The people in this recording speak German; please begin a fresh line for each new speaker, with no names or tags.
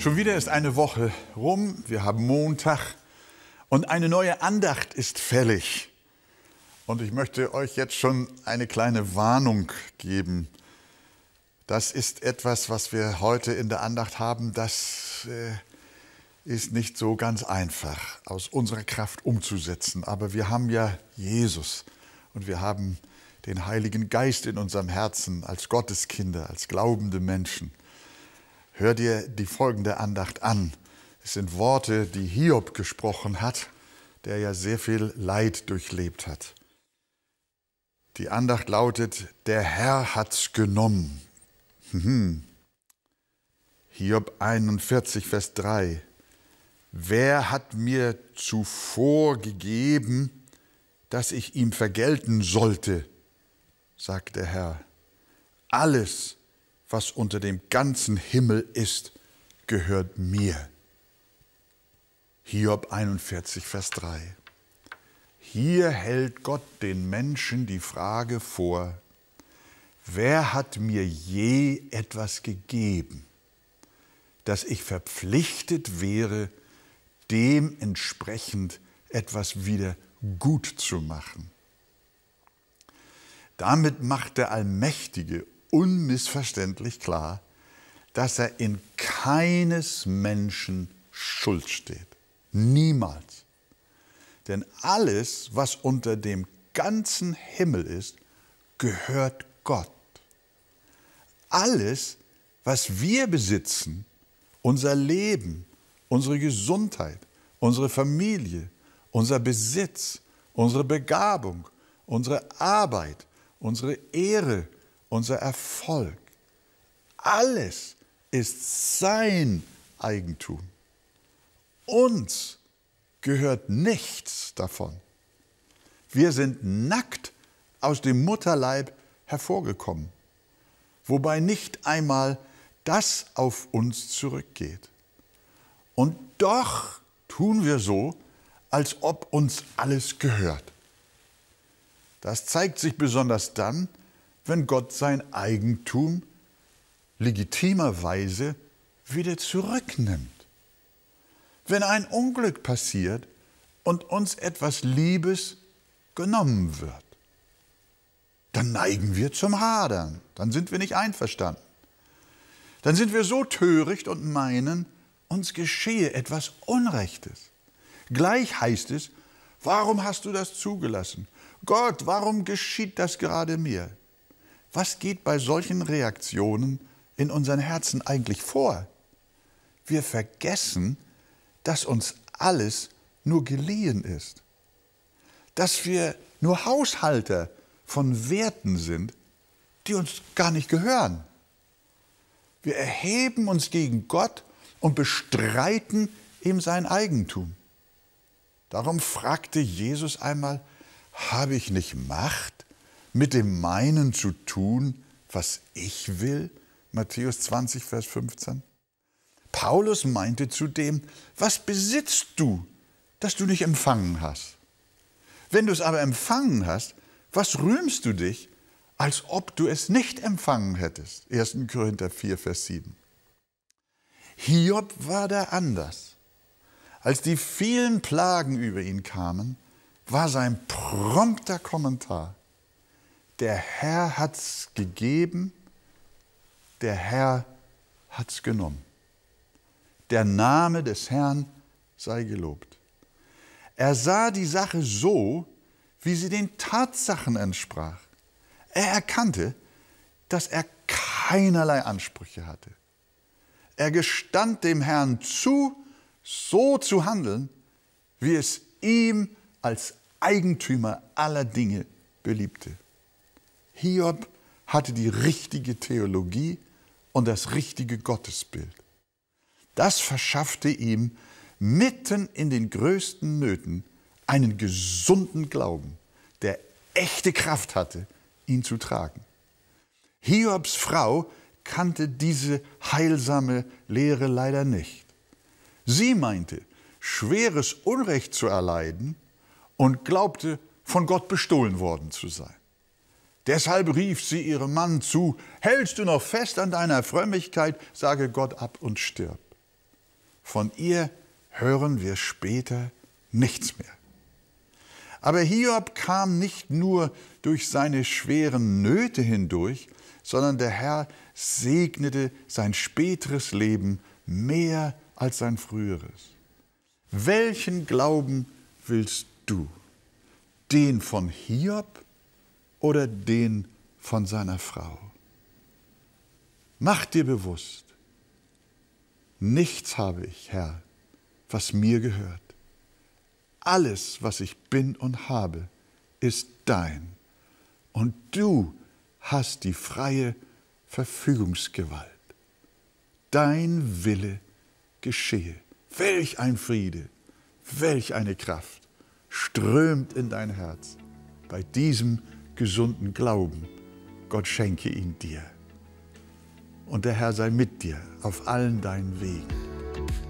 Schon wieder ist eine Woche rum, wir haben Montag und eine neue Andacht ist fällig. Und ich möchte euch jetzt schon eine kleine Warnung geben. Das ist etwas, was wir heute in der Andacht haben, das äh, ist nicht so ganz einfach aus unserer Kraft umzusetzen. Aber wir haben ja Jesus und wir haben den Heiligen Geist in unserem Herzen als Gotteskinder, als glaubende Menschen. Hör dir die folgende Andacht an. Es sind Worte, die Hiob gesprochen hat, der ja sehr viel Leid durchlebt hat. Die Andacht lautet, der Herr hat's genommen. Mhm. Hiob 41, Vers 3. Wer hat mir zuvor gegeben, dass ich ihm vergelten sollte, sagt der Herr. Alles was was unter dem ganzen Himmel ist, gehört mir. Hiob 41, Vers 3. Hier hält Gott den Menschen die Frage vor, wer hat mir je etwas gegeben, dass ich verpflichtet wäre, dementsprechend etwas wieder gut zu machen. Damit macht der allmächtige unmissverständlich klar, dass er in keines Menschen Schuld steht. Niemals. Denn alles, was unter dem ganzen Himmel ist, gehört Gott. Alles, was wir besitzen, unser Leben, unsere Gesundheit, unsere Familie, unser Besitz, unsere Begabung, unsere Arbeit, unsere Ehre, unser Erfolg, alles ist sein Eigentum. Uns gehört nichts davon. Wir sind nackt aus dem Mutterleib hervorgekommen, wobei nicht einmal das auf uns zurückgeht. Und doch tun wir so, als ob uns alles gehört. Das zeigt sich besonders dann, wenn Gott sein Eigentum legitimerweise wieder zurücknimmt. Wenn ein Unglück passiert und uns etwas Liebes genommen wird, dann neigen wir zum Hadern, dann sind wir nicht einverstanden. Dann sind wir so töricht und meinen, uns geschehe etwas Unrechtes. Gleich heißt es, warum hast du das zugelassen? Gott, warum geschieht das gerade mir? was geht bei solchen Reaktionen in unseren Herzen eigentlich vor? Wir vergessen, dass uns alles nur geliehen ist, dass wir nur Haushalter von Werten sind, die uns gar nicht gehören. Wir erheben uns gegen Gott und bestreiten ihm sein Eigentum. Darum fragte Jesus einmal, habe ich nicht Macht, mit dem meinen zu tun, was ich will? Matthäus 20, Vers 15. Paulus meinte zudem, was besitzt du, das du nicht empfangen hast? Wenn du es aber empfangen hast, was rühmst du dich, als ob du es nicht empfangen hättest? 1. Korinther 4, Vers 7. Hiob war da anders. Als die vielen Plagen über ihn kamen, war sein prompter Kommentar, der Herr hat's gegeben, der Herr hat's genommen. Der Name des Herrn sei gelobt. Er sah die Sache so, wie sie den Tatsachen entsprach. Er erkannte, dass er keinerlei Ansprüche hatte. Er gestand dem Herrn zu, so zu handeln, wie es ihm als Eigentümer aller Dinge beliebte. Hiob hatte die richtige Theologie und das richtige Gottesbild. Das verschaffte ihm mitten in den größten Nöten einen gesunden Glauben, der echte Kraft hatte, ihn zu tragen. Hiobs Frau kannte diese heilsame Lehre leider nicht. Sie meinte, schweres Unrecht zu erleiden und glaubte, von Gott bestohlen worden zu sein. Deshalb rief sie ihrem Mann zu, hältst du noch fest an deiner Frömmigkeit, sage Gott ab und stirb. Von ihr hören wir später nichts mehr. Aber Hiob kam nicht nur durch seine schweren Nöte hindurch, sondern der Herr segnete sein späteres Leben mehr als sein früheres. Welchen Glauben willst du? Den von Hiob oder den von seiner Frau. Mach dir bewusst, nichts habe ich, Herr, was mir gehört. Alles, was ich bin und habe, ist dein. Und du hast die freie Verfügungsgewalt. Dein Wille geschehe. Welch ein Friede, welch eine Kraft strömt in dein Herz bei diesem gesunden Glauben. Gott schenke ihn dir. Und der Herr sei mit dir auf allen deinen Wegen.